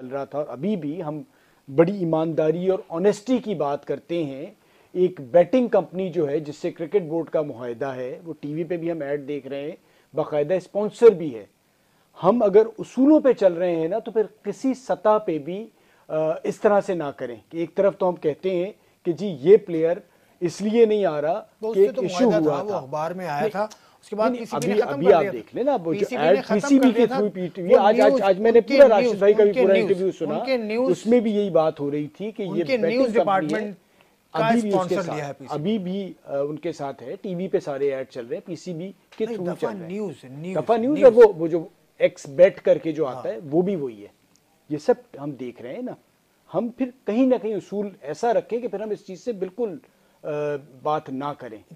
चल रहा था और अभी भी हम बड़ी ईमानदारी और ऑनेस्टी की बात करते हैं एक बैटिंग कंपनी जो है जिससे क्रिकेट बोर्ड का माहदा है वो टीवी पे भी हम ऐड देख रहे हैं बाकायदा स्पॉन्सर भी है हम अगर उसूलों पे चल रहे हैं ना तो फिर किसी सतह पे भी इस तरह से ना करें कि एक तरफ तो हम कहते हैं कि जी ये प्लेयर इसलिए नहीं आ रहा तो कि तो इशू हुआ था अखबार में आया था उसके बाद पीसीबी ने खत्म कर दिया देख लेना पीसीबी के आज आज आज मैंने पूरा राशिद भाई का भी पूरा इंटरव्यू सुना उसमें भी यही बात हो रही थी कि ये न्यूज डिपार्टमेंट अभी भी उसके साथ अभी भी उनके साथ है टीवी पे सारे ऐड चल रहे हैं पीसीबी के थ्रू चल रहे हैं दफा न्यूज है वो वो जो एक्स बेट करके जो आता है हाँ। वो भी वही है ये सब हम देख रहे हैं ना हम फिर कहीं ना कहीं उसूल ऐसा रखें कि फिर हम इस चीज़ से बिल्कुल बात ना करें